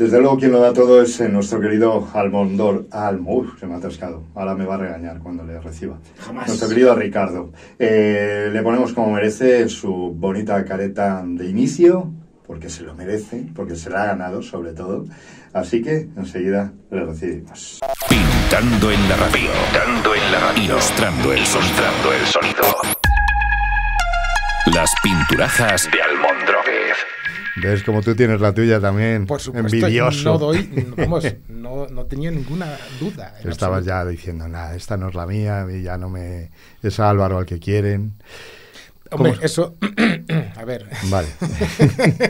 Desde luego quien lo da todo es eh, nuestro querido Almondor Almo, se me ha atascado, ahora me va a regañar cuando le reciba. Nuestro querido Ricardo. Eh, le ponemos como merece su bonita careta de inicio, porque se lo merece, porque se la ha ganado sobre todo. Así que enseguida le recibimos. Pintando en la radio. Pintando en la radio. Ilustrando el el sonido. Las pinturajas de Almondor. ¿Ves como tú tienes la tuya también? envidioso. No vamos, no, tenía ninguna duda. Estabas ya diciendo, nada, esta no es la mía, ya no me. Es Álvaro al que quieren. Hombre, eso. a ver. Vale.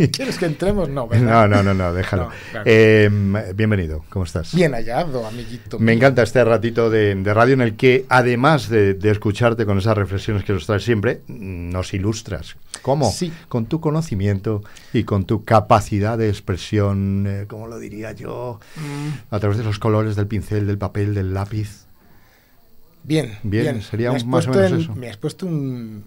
¿Quieres que entremos? No, ¿verdad? No, no, no, déjalo. Eh, bienvenido, ¿cómo estás? Bien hallado, amiguito. Me encanta este ratito de, radio en el que, además de, escucharte con esas reflexiones que nos traes siempre, nos ilustras. ¿Cómo? Sí. Con tu conocimiento y con tu capacidad de expresión, eh, como lo diría yo? Mm. A través de los colores del pincel, del papel, del lápiz. Bien, bien, sería un, más o menos eso. Me has puesto un,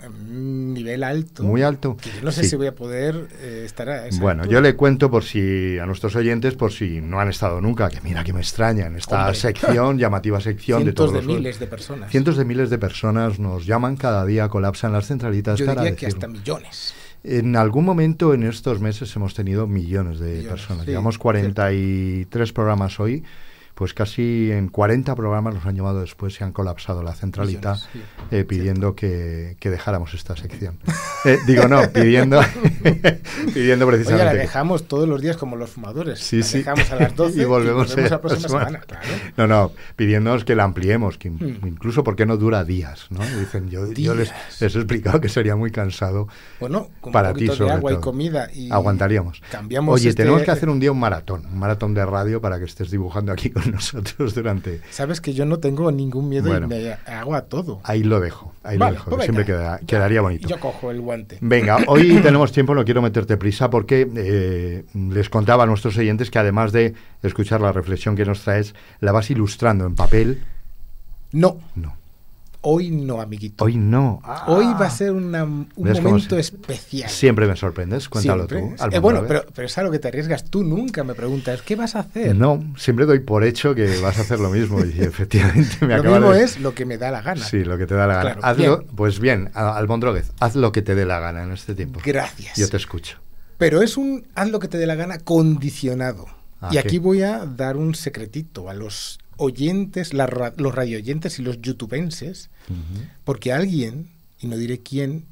nivel alto. Muy alto. no sé si voy a poder eh, estar a esa Bueno, yo le cuento por si a nuestros oyentes, por si no han estado nunca, que mira que me extraña en esta sección, llamativa sección de todos de miles de personas. Cientos de miles de personas nos llaman cada día, colapsan las centralitas. Yo diría que hasta millones. En algún momento en estos meses hemos tenido millones de personas. Llevamos 43 programas hoy pues casi en 40 programas los han llamado después y han colapsado la centralita eh, pidiendo que, dejáramos esta sección. Eh, digo, no, pidiendo, pidiendo precisamente. Oye, la dejamos todos los días como los fumadores. Sí, sí. dejamos a las 12 y volvemos, a la próxima semana. No, no, pidiéndonos que la ampliemos, que mm. incluso porque no dura días. ¿no? dicen, yo, les, he explicado que sería muy cansado bueno, con para ti, de agua y comida. Aguantaríamos. Cambiamos Oye, tenemos este que hacer un día un maratón, un maratón de radio para que estés dibujando aquí con nosotros durante... Sabes que yo no tengo ningún miedo y me hago todo. Ahí lo dejo, ahí lo dejo, pues siempre quedaría bonito. Yo cojo el guante. Venga, hoy tenemos tiempo, no quiero meterte prisa porque eh, les contaba a nuestros oyentes que además de escuchar la reflexión que nos traes, la vas ilustrando en papel. No. No. Hoy no, amiguito. Hoy no. Hoy ah. va a ser un momento especial. Siempre me sorprendes, cuéntalo tú. Eh, bueno, pero, es es algo que te arriesgas. Tú nunca me preguntas, ¿qué vas a hacer? No, siempre doy por hecho que vas a hacer lo mismo y efectivamente me Lo mismo es lo que me da la gana. Sí, lo que te da la gana. Claro, bien. Pues bien, Albondroguez, haz lo que te dé la gana en este tiempo. Gracias. Yo te escucho. Pero es un haz lo que te dé la gana condicionado. Ah, y aquí voy a dar un secretito a los oyentes, la, los radioyentes y los youtubenses, porque alguien, y no diré quién,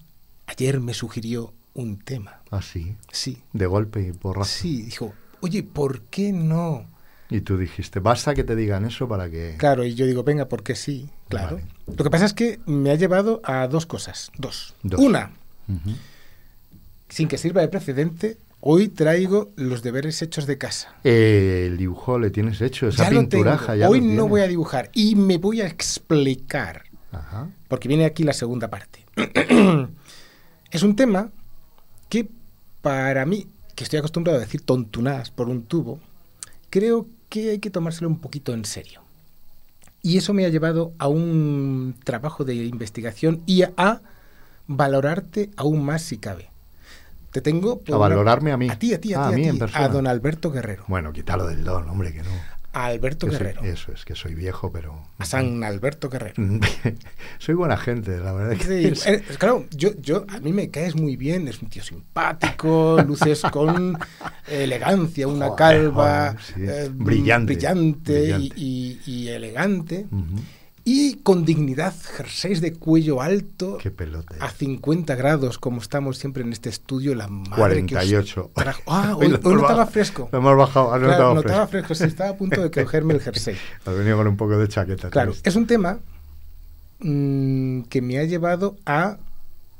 ayer me sugirió un tema. Ah, sí. Sí. De golpe y porrazo. Sí, dijo, oye, ¿por qué no? Y tú dijiste, basta que te digan eso para que... Claro, y yo digo, venga, porque sí, claro. Lo que pasa es que me ha llevado a dos cosas, dos. Una, sin que sirva de precedente, Hoy traigo los deberes hechos de casa. el dibujo le tienes hecho, esa ya pinturaja ya Hoy no voy a dibujar y me voy a explicar. Porque viene aquí la segunda parte. es un tema que para mí, que estoy acostumbrado a decir tontunadas por un tubo, creo que hay que tomárselo un poquito en serio. Y eso me ha llevado a un trabajo de investigación y a valorarte aún más si cabe. Te tengo. Por a valorarme a mí. A ti, a ti, a, ah, mí, persona. a don Alberto Guerrero. Bueno, quítalo del don, hombre, que no. A Alberto Guerrero. eso es, que soy viejo, pero. A San Alberto Guerrero. soy buena gente, la verdad. Que sí, eh, Claro, yo, yo, a mí me caes muy bien, es un tío simpático, luces con elegancia, una calva eh, brillante, brillante, Y, elegante y con dignidad, jerseys de cuello alto Qué a 50 grados, como estamos siempre en este estudio, la madre 48. Que ah, hoy, no estaba fresco. Lo hemos bajado, no estaba fresco. fresco estaba a punto de cogerme el jersey. Has venido con un poco de chaqueta. Claro, es un tema mm, que me ha llevado a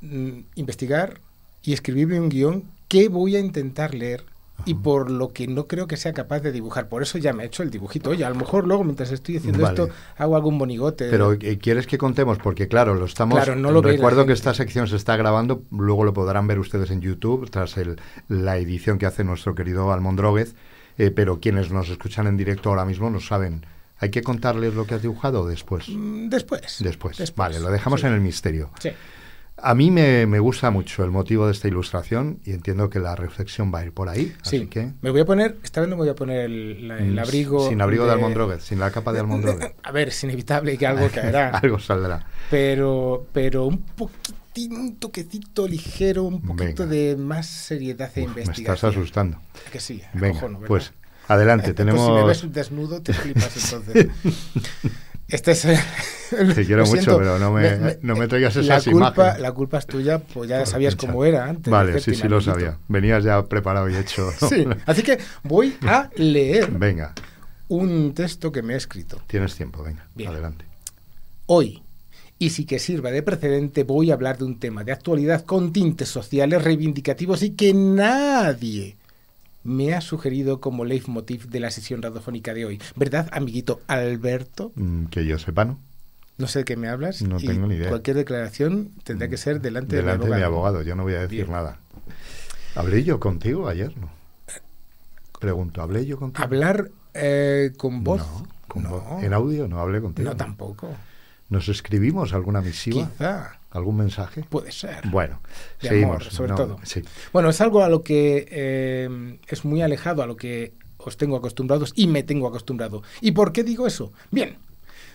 mm, investigar y escribirme un guión que voy a intentar leer y por lo que no creo que sea capaz de dibujar. Por eso ya me he hecho el dibujito. Oye, a lo mejor luego mientras estoy haciendo esto hago algún bonigote. Pero eh, ¿quieres que contemos? Porque claro, lo estamos... Claro, no lo recuerdo que esta sección se está grabando, luego lo podrán ver ustedes en YouTube tras la edición que hace nuestro querido Almondroguez, eh, pero quienes nos escuchan en directo ahora mismo no saben. ¿Hay que contarles lo que has dibujado después? Mm, después. Después. Vale, lo dejamos en el misterio. Sí. A mí me, me, gusta mucho el motivo de esta ilustración y entiendo que la reflexión va a ir por ahí. Sí. Así que... Me voy a poner, esta vez no me voy a poner el, mm, abrigo. Sin abrigo de, de sin la capa de Almondrogues. A ver, es inevitable que algo caerá. algo saldrá. Pero, pero un poquitín, un toquecito ligero, un poquito de más seriedad e investigación. Me estás asustando. que sí, Venga, pues adelante, tenemos. si me ves desnudo, te flipas entonces. Este Te quiero mucho, pero no me, eh, traigas esa la culpa, La culpa es tuya, pues ya sabías cómo era antes. Vale, sí, sí, lo sabía. Venías ya preparado y hecho. Sí, así que voy a leer. Venga. Un texto que me he escrito. Tienes tiempo, venga. Adelante. Hoy, y si que sirva de precedente, voy a hablar de un tema de actualidad con tintes sociales reivindicativos y que nadie me ha sugerido como leitmotiv de la sesión radiofónica de hoy. ¿Verdad, amiguito Alberto? Mm, que yo sepa, ¿no? No sé de qué me hablas. No tengo ni idea. Cualquier declaración tendrá que ser delante, de mi abogado. Delante de mi abogado, yo no voy a decir nada. Hablé yo contigo ayer, ¿no? Pregunto, ¿hablé yo contigo? Hablar eh, con voz. No, En audio no hablé contigo. No, tampoco. ¿Nos escribimos alguna misiva? Quizá. ¿Algún mensaje? Puede ser. Bueno, seguimos, sobre todo. Bueno, es algo a lo que eh, es muy alejado a lo que os tengo acostumbrados y me tengo acostumbrado. ¿Y por qué digo eso? Bien,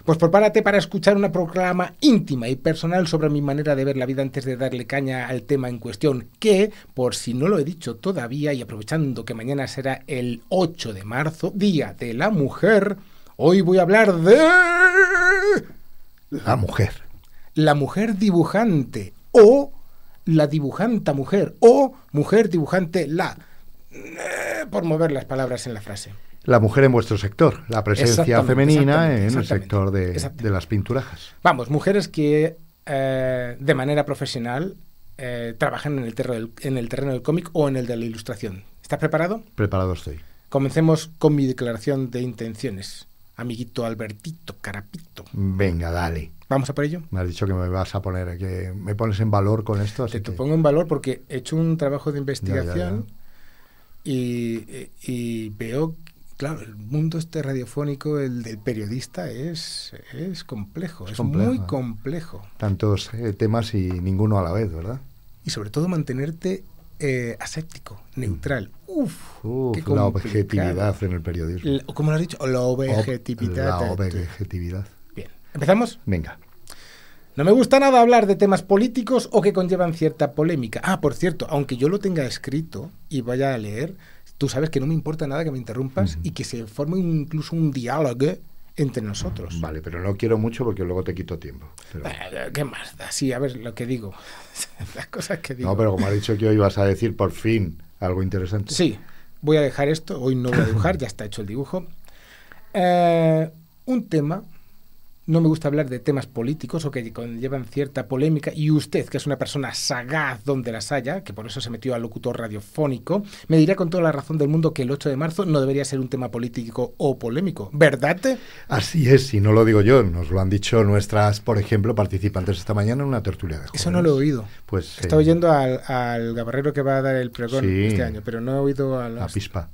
pues prepárate para escuchar una proclama íntima y personal sobre mi manera de ver la vida antes de darle caña al tema en cuestión, que, por si no lo he dicho todavía y aprovechando que mañana será el 8 de marzo, Día de la Mujer, hoy voy a hablar de... La mujer la mujer dibujante o la dibujanta mujer o mujer dibujante la, eh, por mover las palabras en la frase. La mujer en vuestro sector, la presencia femenina en el sector de, las pinturajas. Vamos, mujeres que eh, de manera profesional eh, trabajan en el, terreno, en el terreno del cómic o en el de la ilustración. ¿Estás preparado? Preparado estoy. Comencemos con mi declaración de intenciones, amiguito Albertito Carapito. Venga, dale. Vamos a por ello. Me has dicho que me vas a poner, que me pones en valor con esto. te, pongo en valor porque he hecho un trabajo de investigación Y, veo, claro, el mundo este radiofónico, el del periodista, es, es complejo, es, muy ¿eh? complejo. Tantos eh, temas y ninguno a la vez, ¿verdad? Y sobre todo mantenerte eh, aséptico, neutral. Mm. Uf, la objetividad en el periodismo. ¿Cómo como lo has dicho, la objetividad. la objetividad. ¿Empezamos? Venga. No me gusta nada hablar de temas políticos o que conllevan cierta polémica. Ah, por cierto, aunque yo lo tenga escrito y vaya a leer, tú sabes que no me importa nada que me interrumpas y que se forme incluso un diálogo entre nosotros. Vale, pero no quiero mucho porque luego te quito tiempo. Eh, ¿Qué más? Sí, a ver lo que digo. Las cosas que digo. No, pero como has dicho que hoy vas a decir por fin algo interesante. Sí, voy a dejar esto. Hoy no voy a dibujar, ya está hecho el dibujo. Eh, un tema no me gusta hablar de temas políticos o que conllevan cierta polémica y usted, que es una persona sagaz donde las haya, que por eso se metió al locutor radiofónico, me dirá con toda la razón del mundo que el 8 de marzo no debería ser un tema político o polémico, ¿verdad? Así es, y no lo digo yo, nos lo han dicho nuestras, por ejemplo, participantes esta mañana en una tertulia de jóvenes. Eso no lo he oído. Pues, eh, oyendo al, gabarrero que va a dar el pregón este año, pero no he oído a, los... a Pispa.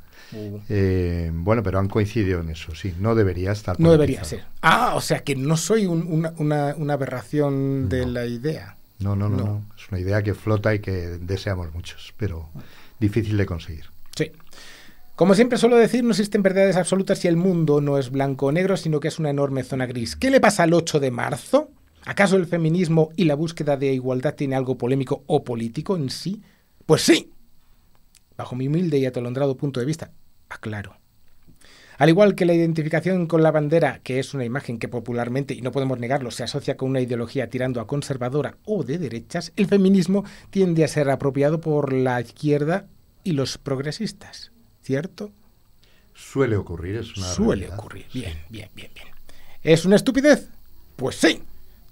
Eh, bueno, pero han coincidido en eso, sí. No debería estar. No debería ser. Ah, o sea que no soy una, aberración de la idea. No, no, no, no, no. Es una idea que flota y que deseamos muchos, pero difícil de conseguir. Sí. Como siempre suelo decir, no existen verdades absolutas y el mundo no es blanco o negro, sino que es una enorme zona gris. ¿Qué le pasa al 8 de marzo? ¿Acaso el feminismo y la búsqueda de igualdad tiene algo polémico o político en sí? Pues sí. Bajo mi humilde y atolondrado punto de vista, Ah, claro. Al igual que la identificación con la bandera, que es una imagen que popularmente, y no podemos negarlo, se asocia con una ideología tirando a conservadora o de derechas, el feminismo tiende a ser apropiado por la izquierda y los progresistas, ¿cierto? Suele ocurrir, es una. Suele ocurrir. Bien, bien, bien, bien. ¿Es una estupidez? Pues sí.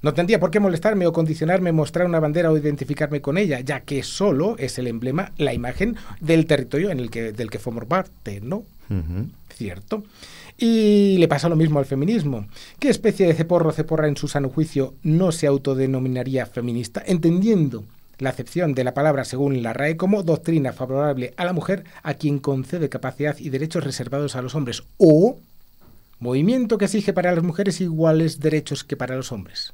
No tendría por qué molestarme o condicionarme mostrar una bandera o identificarme con ella, ya que solo es el emblema, la imagen del territorio en el que, del que formo parte, ¿no? Cierto. Y le pasa lo mismo al feminismo. ¿Qué especie de ceporro ceporra en su sano juicio no se autodenominaría feminista, entendiendo la acepción de la palabra según la RAE como doctrina favorable a la mujer a quien concede capacidad y derechos reservados a los hombres, o movimiento que exige para las mujeres iguales derechos que para los hombres?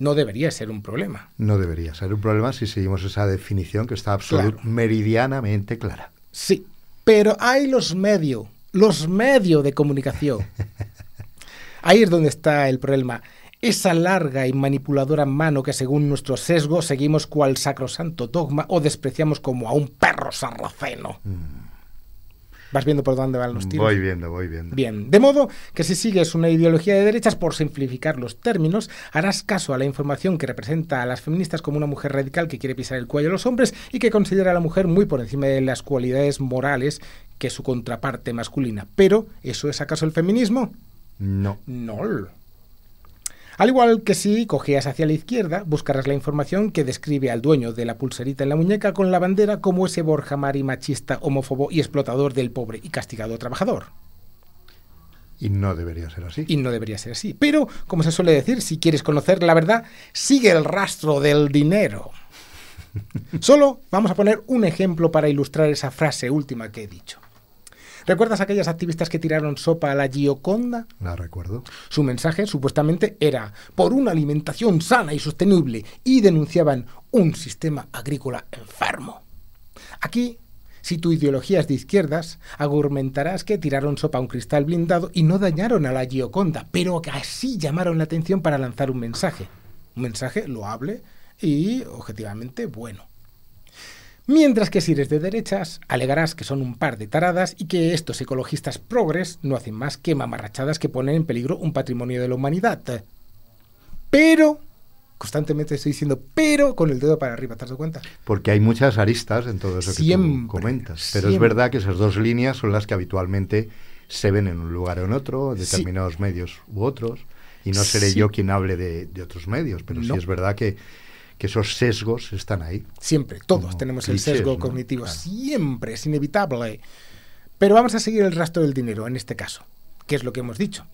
no debería ser un problema. No debería ser un problema si seguimos esa definición que está absolutamente meridianamente clara. Sí, pero hay los medios, los medios de comunicación. Ahí es donde está el problema. Esa larga y manipuladora mano que según nuestro sesgo seguimos cual sacrosanto dogma o despreciamos como a un perro sarraceno. Mm vas viendo por dónde van los tiros. Voy viendo, voy viendo. Bien, de modo que si sigues una ideología de derechas, por simplificar los términos, harás caso a la información que representa a las feministas como una mujer radical que quiere pisar el cuello a los hombres y que considera a la mujer muy por encima de las cualidades morales que su contraparte masculina. Pero, ¿eso es acaso el feminismo? No. No. Al igual que si cogías hacia la izquierda, buscarás la información que describe al dueño de la pulserita en la muñeca con la bandera como ese Borja machista, homófobo y explotador del pobre y castigado trabajador. Y no debería ser así. Y no debería ser así. Pero, como se suele decir, si quieres conocer la verdad, sigue el rastro del dinero. Solo vamos a poner un ejemplo para ilustrar esa frase última que he dicho. ¿Recuerdas aquellas activistas que tiraron sopa a la Gioconda? La recuerdo. Su mensaje supuestamente era por una alimentación sana y sostenible y denunciaban un sistema agrícola enfermo. Aquí si tu ideología es de izquierdas, argumentarás que tiraron sopa a un cristal blindado y no dañaron a la Gioconda, pero que así llamaron la atención para lanzar un mensaje. Un mensaje loable y objetivamente bueno. Mientras que si eres de derechas, alegarás que son un par de taradas y que estos ecologistas progres no hacen más que mamarrachadas que ponen en peligro un patrimonio de la humanidad. Pero constantemente estoy diciendo pero con el dedo para arriba, ¿te das cuenta? Porque hay muchas aristas en todo eso que tú comentas. Pero es verdad que esas dos líneas son las que habitualmente se ven en un lugar o en otro, en determinados medios u otros. Y no seré yo quien hable de, otros medios, pero sí es verdad que que esos sesgos están ahí. Siempre, todos tenemos el sesgo cognitivo, siempre, es inevitable. Pero vamos a seguir el rastro del dinero en este caso, que es lo que hemos dicho.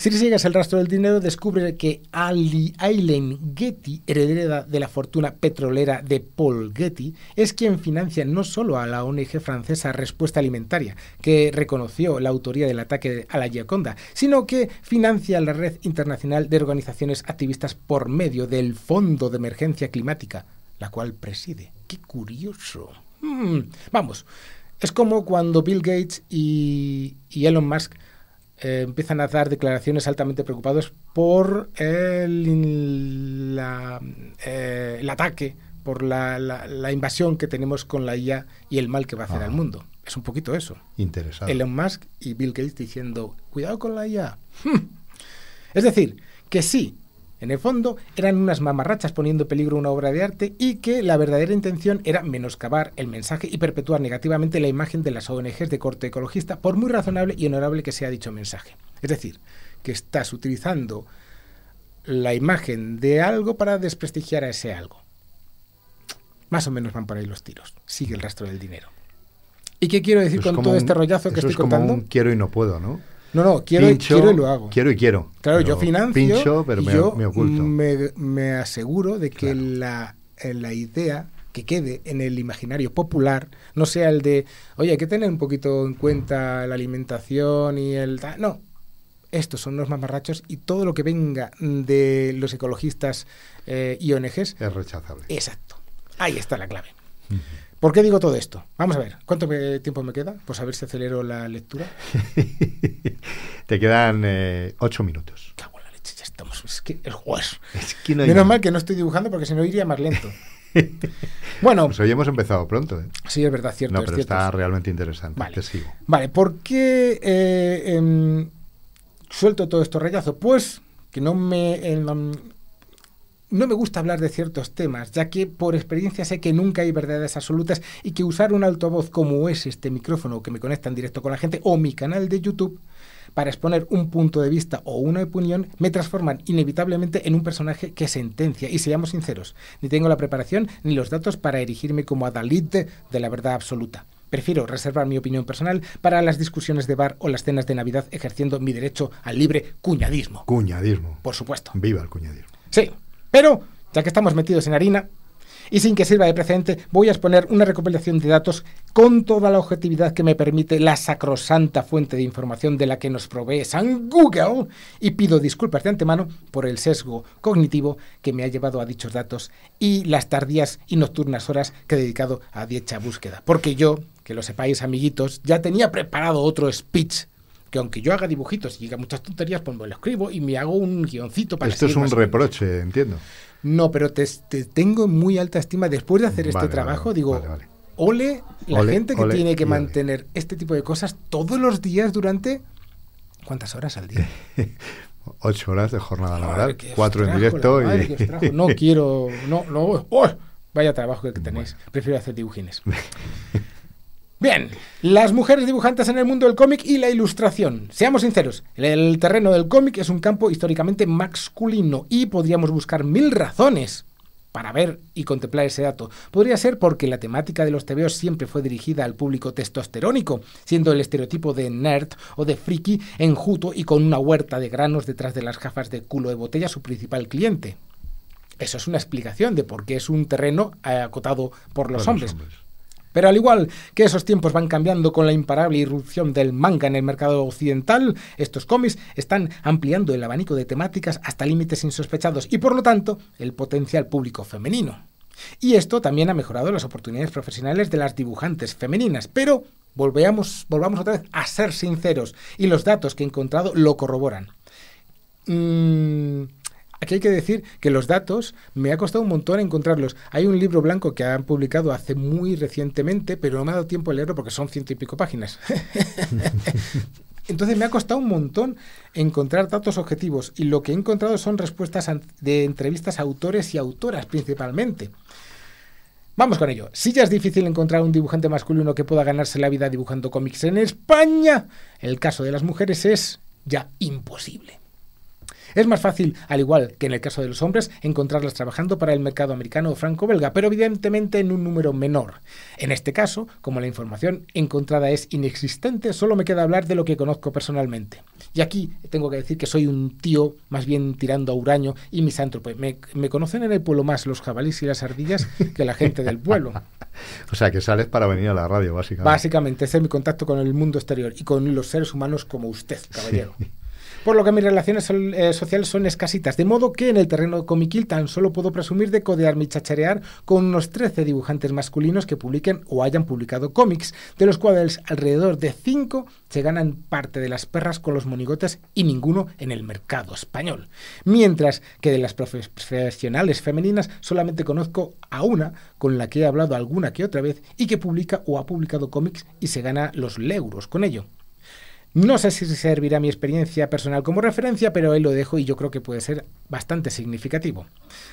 Si sigues el rastro del dinero, descubre que Ali Aileen Getty, heredera de la fortuna petrolera de Paul Getty, es quien financia no solo a la ONG francesa Respuesta Alimentaria, que reconoció la autoría del ataque a la Gioconda, sino que financia la red internacional de organizaciones activistas por medio del Fondo de Emergencia Climática, la cual preside. ¡Qué curioso! Mm, vamos, es como cuando Bill Gates y Elon Musk eh, empiezan a dar declaraciones altamente preocupados por el, eh, el ataque, por la, la, invasión que tenemos con la IA y el mal que va a hacer al ah. mundo. Es un poquito eso. Interesante. Elon Musk y Bill Gates diciendo, cuidado con la IA. Hmm. es decir, que sí, en el fondo, eran unas mamarrachas poniendo en peligro una obra de arte y que la verdadera intención era menoscabar el mensaje y perpetuar negativamente la imagen de las ONGs de corte ecologista, por muy razonable y honorable que sea dicho mensaje. Es decir, que estás utilizando la imagen de algo para desprestigiar a ese algo. Más o menos van por ahí los tiros. Sigue el rastro del dinero. ¿Y qué quiero decir con todo este rollazo que estoy es como Un quiero y no puedo, ¿no? No, no, quiero, y, quiero y lo hago. Quiero y quiero. Claro, yo financio. Pincho, pero me, me oculto. Me, aseguro de que eh, la, idea que quede en el imaginario popular no sea el de, oye, hay que tener un poquito en cuenta la alimentación y el... No, estos son los mamarrachos y todo lo que venga de los ecologistas eh, y ONGs... Es rechazable. Exacto. Ahí está la clave. ¿Por qué digo todo esto? Vamos a ver, ¿cuánto tiempo me queda? Pues a ver si acelero la lectura. Te quedan eh, ocho minutos. Cago en la leche, ya estamos. Es que, es que no Menos mal que no estoy dibujando porque si no iría más lento. bueno. Pues hoy hemos empezado pronto. ¿eh? Sí, es verdad, cierto. No, pero está realmente interesante. Vale. Vale, ¿por qué eh, em, suelto todo esto rechazo? Pues que no me em, no me gusta hablar de ciertos temas, ya que por experiencia sé que nunca hay verdades absolutas y que usar un altavoz como es este micrófono que me conecta en directo con la gente o mi canal de YouTube para exponer un punto de vista o una opinión me transforman inevitablemente en un personaje que sentencia. Y seamos sinceros, ni tengo la preparación ni los datos para erigirme como adalid de la verdad absoluta. Prefiero reservar mi opinión personal para las discusiones de bar o las cenas de Navidad ejerciendo mi derecho al libre cuñadismo. Cuñadismo. Por supuesto. Viva el cuñadismo. Sí, pero, ya que estamos metidos en harina, y sin que sirva de precedente, voy a exponer una recopilación de datos con toda la objetividad que me permite la sacrosanta fuente de información de la que nos provee San Google y pido disculpas de antemano por el sesgo cognitivo que me ha llevado a dichos datos y las tardías y nocturnas horas que he dedicado a dicha búsqueda. Porque yo, que lo sepáis amiguitos, ya tenía preparado otro speech que aunque yo haga dibujitos y diga muchas tonterías, pues me lo escribo y me hago un guioncito para... Esto es un reproche, entiendo. No, pero te, te, tengo muy alta estima. Después de hacer este trabajo, digo, ole la gente que tiene que mantener este tipo de cosas todos los días durante... ¿Cuántas horas al día? Ocho horas de jornada laboral, cuatro en directo y... No quiero... No, no, ¡oh! Vaya trabajo que tenéis. Prefiero hacer dibujines. Bien, las mujeres dibujantes en el mundo del cómic y la ilustración. Seamos sinceros, el terreno del cómic es un campo históricamente masculino y podríamos buscar mil razones para ver y contemplar ese dato. Podría ser porque la temática de los tebeos siempre fue dirigida al público testosterónico, siendo el estereotipo de nerd o de friki enjuto y con una huerta de granos detrás de las gafas de culo de botella su principal cliente. Eso es una explicación de por qué es un terreno eh, acotado por Los hombres. Pero al igual que esos tiempos van cambiando con la imparable irrupción del manga en el mercado occidental, estos cómics están ampliando el abanico de temáticas hasta límites insospechados y por lo tanto el potencial público femenino. Y esto también ha mejorado las oportunidades profesionales de las dibujantes femeninas, pero volvamos, otra vez a ser sinceros y los datos que he encontrado lo corroboran. Mm, Aquí hay que decir que los datos me ha costado un montón encontrarlos. Hay un libro blanco que han publicado hace muy recientemente, pero no me ha dado tiempo a leerlo porque son ciento y pico páginas. Entonces me ha costado un montón encontrar datos objetivos y lo que he encontrado son respuestas de entrevistas a autores y autoras principalmente. Vamos con ello. Si ya es difícil encontrar un dibujante masculino que pueda ganarse la vida dibujando cómics en España, el caso de las mujeres es ya imposible. Es más fácil, al igual que en el caso de los hombres, encontrarlas trabajando para el mercado americano o franco-belga, pero evidentemente en un número menor. En este caso, como la información encontrada es inexistente, solo me queda hablar de lo que conozco personalmente. Y aquí tengo que decir que soy un tío más bien tirando a huraño y misántropo. Me, conocen en el pueblo más los jabalíes y las ardillas que la gente del pueblo. o sea, que sales para venir a la radio, básicamente. Básicamente, ese es mi contacto con el mundo exterior y con los seres humanos como usted, caballero por lo que mis relaciones eh, sociales son escasitas, de modo que en el terreno comiquil tan solo puedo presumir de codear mi chacharear con unos 13 dibujantes masculinos que publiquen o hayan publicado cómics, de los cuales alrededor de 5 se ganan parte de las perras con los monigotes y ninguno en el mercado español. Mientras que de las profesionales femeninas solamente conozco a una con la que he hablado alguna que otra vez y que publica o ha publicado cómics y se gana los euros con ello. No sé si servirá mi experiencia personal como referencia, pero ahí lo dejo y yo creo que puede ser bastante significativo.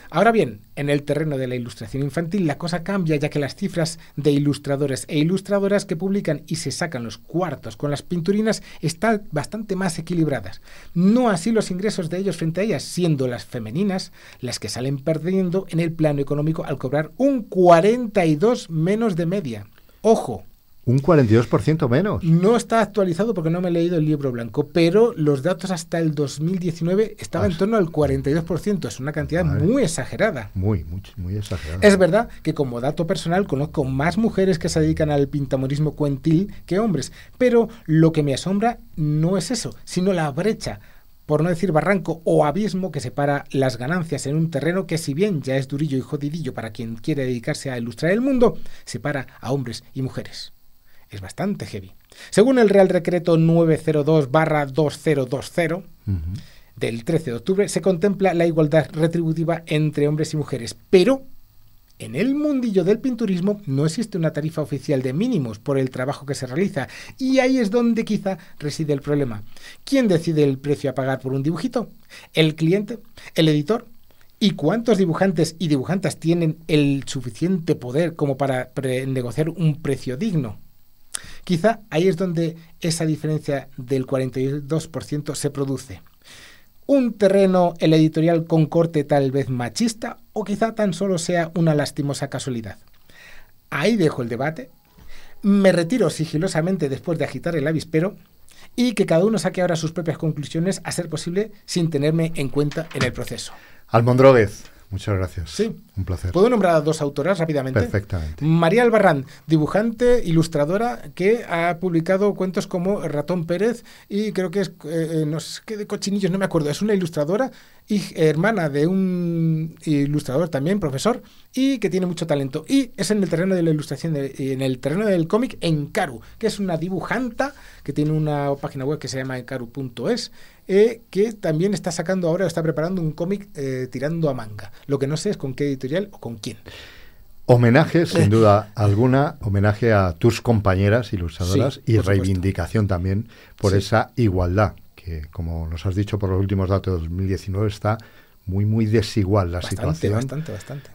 Ahora bien, en el terreno de la ilustración infantil la cosa cambia ya que las cifras de ilustradores e ilustradoras que publican y se sacan los cuartos con las pinturinas están bastante más equilibradas. No así los ingresos de ellos frente a ellas, siendo las femeninas las que salen perdiendo en el plano económico al cobrar un 42 menos de media. Ojo, un 42% menos. No está actualizado porque no me he leído el libro blanco, pero los datos hasta el 2019 estaban en torno al 42%. Es una cantidad muy exagerada. Muy, muy, muy exagerada. Es verdad que como dato personal conozco más mujeres que se dedican al pintamorismo cuentil que hombres, pero lo que me asombra no es eso, sino la brecha por no decir barranco o abismo que separa las ganancias en un terreno que si bien ya es durillo y jodidillo para quien quiere dedicarse a ilustrar el mundo, separa a hombres y mujeres es bastante heavy. Según el Real Decreto 902-2020 del 13 de octubre, se contempla la igualdad retributiva entre hombres y mujeres, pero en el mundillo del pinturismo no existe una tarifa oficial de mínimos por el trabajo que se realiza, y ahí es donde quizá reside el problema. ¿Quién decide el precio a pagar por un dibujito? ¿El cliente? ¿El editor? ¿Y cuántos dibujantes y dibujantas tienen el suficiente poder como para negociar un precio digno? Quizá ahí es donde esa diferencia del 42% se produce. Un terreno el editorial con corte tal vez machista o quizá tan solo sea una lastimosa casualidad. Ahí dejo el debate, me retiro sigilosamente después de agitar el avispero y que cada uno saque ahora sus propias conclusiones a ser posible sin tenerme en cuenta en el proceso. Almondrodez. Muchas gracias. Sí. Un placer. ¿Puedo nombrar a dos autoras rápidamente? Perfectamente. María Albarrán, dibujante, ilustradora, que ha publicado cuentos como Ratón Pérez y creo que es, eh, eh, no sé qué de cochinillos, no me acuerdo. Es una ilustradora y hermana de un ilustrador también, profesor, y que tiene mucho talento. Y es en el terreno de la ilustración, en el terreno del cómic, Encaru, que es una dibujanta que tiene una página web que se llama encaru.es e, que también está sacando ahora, está preparando un cómic eh, tirando a manga. Lo que no sé es con qué editorial o con quién. Homenaje, sin duda alguna, homenaje a tus compañeras ilustradoras y reivindicación también por esa igualdad, que como nos has dicho por los últimos datos de 2019 está muy, muy desigual la situación.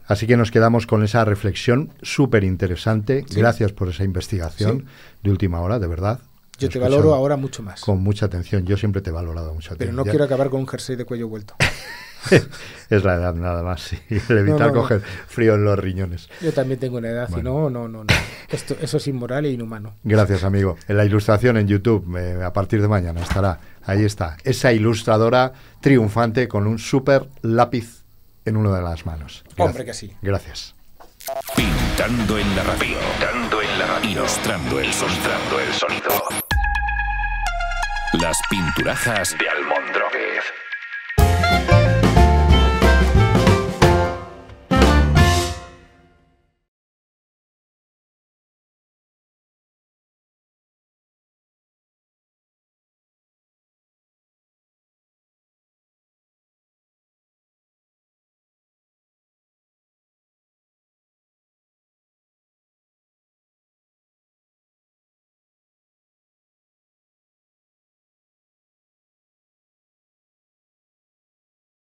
Así que nos quedamos con esa reflexión súper interesante. Gracias por esa investigación de última hora, de verdad. Yo te valoro ahora mucho más. Con mucha atención, yo siempre te he valorado mucho. Pero no quiero acabar con un jersey de cuello vuelto. es la edad nada más, evitar coger frío en los riñones. Yo también tengo una edad y no, no, no, Esto, eso es inmoral e inhumano. Gracias, amigo. En la ilustración en YouTube, eh, a partir de mañana estará, ahí está, esa ilustradora triunfante con un súper lápiz en una de las manos. Hombre que sí. Gracias. Pintando en la radio. Pintando en la Ilustrando el, Ilustrando el sonido. Las pinturajas de Almón.